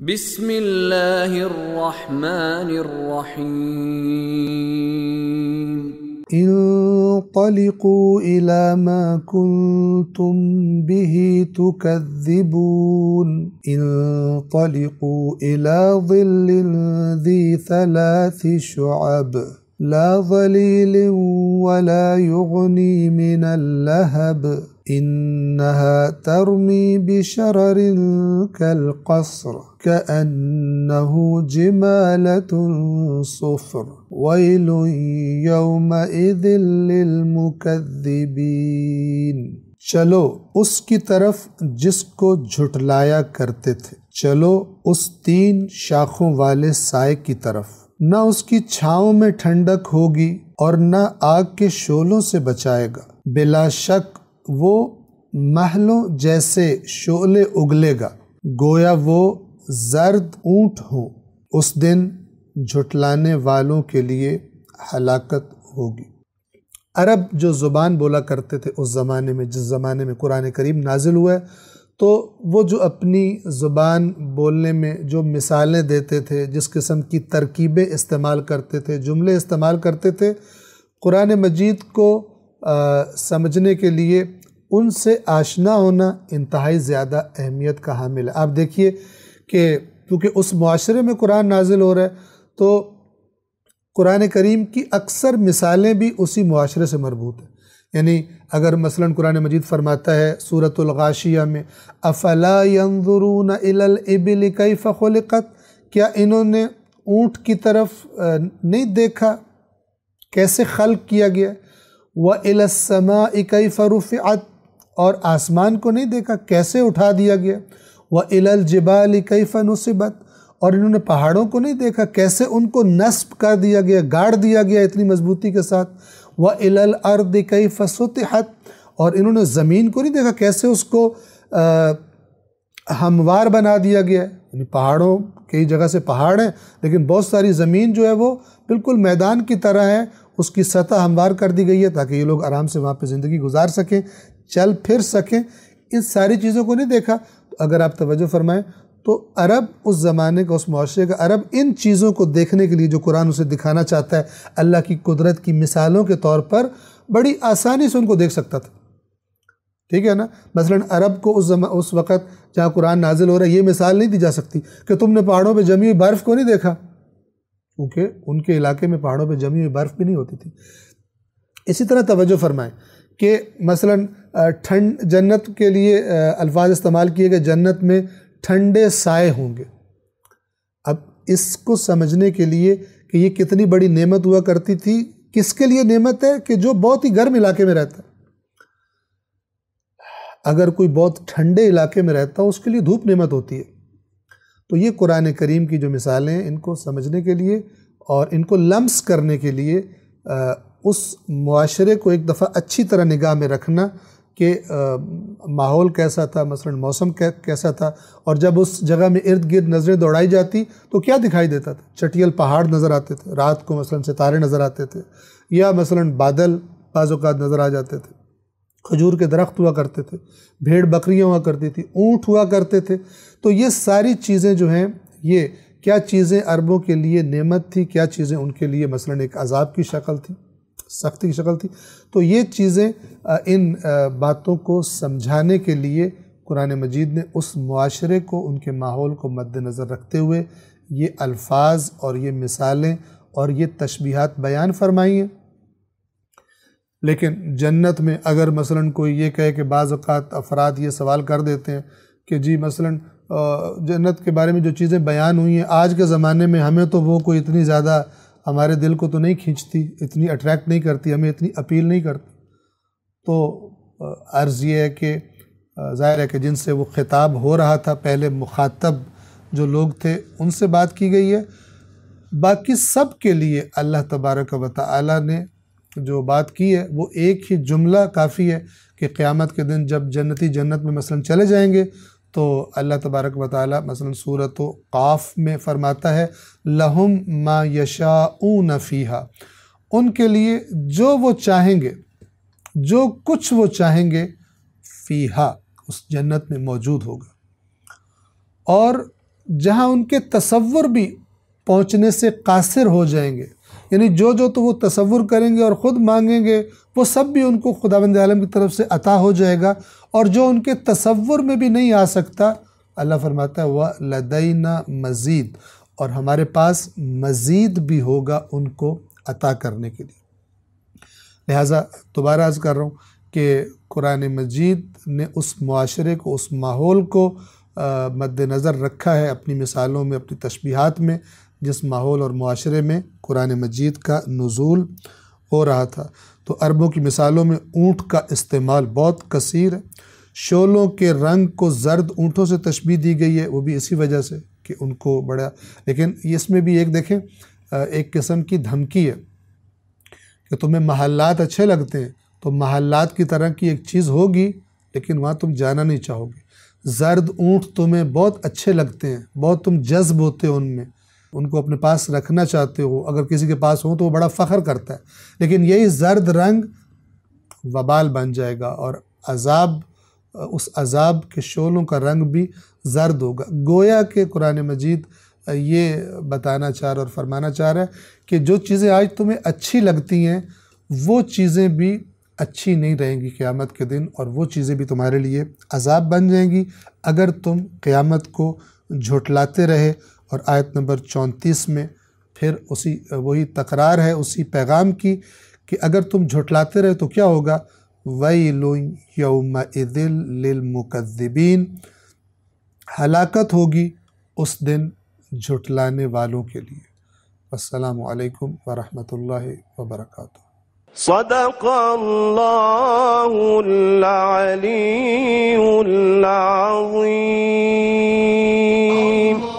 بسم الله الرحمن الرحيم انطلقوا إلى ما كنتم به تكذبون انطلقوا إلى ظل ذي ثلاث شعب لا ظليل ولا يغني من اللهب ترمي بشرر كالقصر صفر ويل يومئذ للمكذبين چلو اس کی طرف جس کو جھٹلایا کرتے تھے چلو اس تین شاخوں والے سائے کی طرف نہ اس کی چھاؤں میں ٹھنڈک ہوگی اور نہ آگ کے شولوں سے بچائے گا بلا شک وہ محلوں جیسے شعلے اگلے گا گویا وہ زرد اونٹ ہوں اس دن جھٹلانے والوں کے لیے ہلاکت ہوگی عرب جو زبان بولا کرتے تھے اس زمانے میں جس زمانے میں قرآن کریم نازل ہوا ہے تو وہ جو اپنی زبان بولنے میں جو مثالیں دیتے تھے جس قسم کی ترکیبیں استعمال کرتے تھے جملے استعمال کرتے تھے قرآن مجید کو سمجھنے کے لیے ان سے آشنا ہونا انتہائی زیادہ اہمیت کا حامل ہے آپ دیکھیے کہ کیونکہ اس معاشرے میں قرآن نازل ہو رہا ہے تو قرآن کریم کی اکثر مثالیں بھی اسی معاشرے سے مربوط ہیں یعنی اگر مثلا قرآن مجید فرماتا ہے سورة الغاشیہ میں الى الابل كيف خلقت کیا انہوں نے اونٹ کی طرف نہیں دیکھا کیسے خلق کیا گیا وہ علاسما اکئی فروفعت اور آسمان کو نہیں دیکھا کیسے اٹھا دیا گیا وہ عل كَيْفَ نُصِبَتْ اور انہوں نے پہاڑوں کو نہیں دیکھا کیسے ان کو نصب کر دیا گیا گاڑ دیا گیا اتنی مضبوطی کے ساتھ وہ عل كَيْفَ اکئی اور انہوں نے زمین کو نہیں دیکھا کیسے اس کو ہموار بنا دیا گیا یعنی پہاڑوں کئی جگہ سے پہاڑ ہیں لیکن بہت ساری زمین جو ہے وہ بالکل میدان کی طرح ہے اس کی سطح ہموار کر دی گئی ہے تاکہ یہ لوگ آرام سے وہاں پہ زندگی گزار سکیں چل پھر سکیں ان ساری چیزوں کو نہیں دیکھا تو اگر آپ توجہ فرمائیں تو عرب اس زمانے کا اس معاشرے کا عرب ان چیزوں کو دیکھنے کے لیے جو قرآن اسے دکھانا چاہتا ہے اللہ کی قدرت کی مثالوں کے طور پر بڑی آسانی سے ان کو دیکھ سکتا تھا ٹھیک ہے نا مثلا عرب کو اس وقت جہاں قرآن نازل ہو رہا ہے یہ مثال نہیں دی جا سکتی کہ تم نے پہاڑوں پہ جمی ہوئی برف کو نہیں دیکھا کیونکہ ان کے علاقے میں پہاڑوں پہ جمی ہوئی برف بھی نہیں ہوتی تھی اسی طرح توجہ فرمائیں کہ مثلا ٹھنڈ جنت کے لیے الفاظ استعمال کیے گئے جنت میں ٹھنڈے سائے ہوں گے اب اس کو سمجھنے کے لیے کہ یہ کتنی بڑی نعمت ہوا کرتی تھی کس کے لیے نعمت ہے کہ جو بہت ہی گرم علاقے میں رہتا ہے اگر کوئی بہت ٹھنڈے علاقے میں رہتا ہے اس کے لیے دھوپ نعمت ہوتی ہے تو یہ قرآن کریم کی جو مثالیں ہیں ان کو سمجھنے کے لیے اور ان کو لمس کرنے کے لیے اس معاشرے کو ایک دفعہ اچھی طرح نگاہ میں رکھنا کہ ماحول کیسا تھا مثلا موسم کیسا تھا اور جب اس جگہ میں ارد گرد نظریں دوڑائی جاتی تو کیا دکھائی دیتا تھا چٹیل پہاڑ نظر آتے تھے رات کو مثلا ستارے نظر آتے تھے یا مثلا بادل بعض اوقات نظر آ جاتے تھے کھجور کے درخت ہوا کرتے تھے بھیڑ بکریاں ہوا کرتی تھی اونٹ ہوا کرتے تھے تو یہ ساری چیزیں جو ہیں یہ کیا چیزیں عربوں کے لیے نعمت تھی کیا چیزیں ان کے لیے مثلاً ایک عذاب کی شکل تھی سختی کی شکل تھی تو یہ چیزیں ان باتوں کو سمجھانے کے لیے قرآن مجید نے اس معاشرے کو ان کے ماحول کو مد نظر رکھتے ہوئے یہ الفاظ اور یہ مثالیں اور یہ تشبیہات بیان فرمائی ہیں لیکن جنت میں اگر مثلا کوئی یہ کہے کہ بعض اوقات افراد یہ سوال کر دیتے ہیں کہ جی مثلا جنت کے بارے میں جو چیزیں بیان ہوئی ہیں آج کے زمانے میں ہمیں تو وہ کوئی اتنی زیادہ ہمارے دل کو تو نہیں کھینچتی اتنی اٹریکٹ نہیں کرتی ہمیں اتنی اپیل نہیں کرتی تو عرض یہ ہے کہ ظاہر ہے کہ جن سے وہ خطاب ہو رہا تھا پہلے مخاطب جو لوگ تھے ان سے بات کی گئی ہے باقی سب کے لیے اللہ تبارک و تعالی نے جو بات کی ہے وہ ایک ہی جملہ کافی ہے کہ قیامت کے دن جب جنتی جنت میں مثلا چلے جائیں گے تو اللہ تبارک و بطالیٰ مثلا صورت قاف میں فرماتا ہے لہم ما یشاون فِيهَا ان کے لیے جو وہ چاہیں گے جو کچھ وہ چاہیں گے فیہا اس جنت میں موجود ہوگا اور جہاں ان کے تصور بھی پہنچنے سے قاصر ہو جائیں گے یعنی جو جو تو وہ تصور کریں گے اور خود مانگیں گے وہ سب بھی ان کو خداوند عالم کی طرف سے عطا ہو جائے گا اور جو ان کے تصور میں بھی نہیں آ سکتا اللہ فرماتا ہے وَلَدَيْنَا مزید اور ہمارے پاس مزید بھی ہوگا ان کو عطا کرنے کے لیے لہٰذا دوبارہ عرض کر رہا ہوں کہ قرآن مجید نے اس معاشرے کو اس ماحول کو مد نظر رکھا ہے اپنی مثالوں میں اپنی تشبیہات میں جس ماحول اور معاشرے میں قرآن مجید کا نزول ہو رہا تھا تو عربوں کی مثالوں میں اونٹ کا استعمال بہت کثیر ہے شولوں کے رنگ کو زرد اونٹوں سے تشبیح دی گئی ہے وہ بھی اسی وجہ سے کہ ان کو بڑا لیکن اس میں بھی ایک دیکھیں ایک قسم کی دھمکی ہے کہ تمہیں محلات اچھے لگتے ہیں تو محلات کی طرح کی ایک چیز ہوگی لیکن وہاں تم جانا نہیں چاہو گے زرد اونٹ تمہیں بہت اچھے لگتے ہیں بہت تم جذب ہوتے ان میں ان کو اپنے پاس رکھنا چاہتے ہو اگر کسی کے پاس ہوں تو وہ بڑا فخر کرتا ہے لیکن یہی زرد رنگ وبال بن جائے گا اور عذاب اس عذاب کے شعلوں کا رنگ بھی زرد ہوگا گویا کہ قرآن مجید یہ بتانا چاہ رہا اور فرمانا چاہ رہا ہے کہ جو چیزیں آج تمہیں اچھی لگتی ہیں وہ چیزیں بھی اچھی نہیں رہیں گی قیامت کے دن اور وہ چیزیں بھی تمہارے لیے عذاب بن جائیں گی اگر تم قیامت کو جھٹلاتے رہے اور آیت نمبر چونتیس میں پھر اسی وہی تکرار ہے اسی پیغام کی کہ اگر تم جھٹلاتے رہے تو کیا ہوگا وئی لوئ لِلْمُكَذِّبِينَ ہلاکت ہوگی اس دن جھٹلانے والوں کے لیے السلام علیکم ورحمۃ اللہ وبرکاتہ صدق اللہ العلی العظیم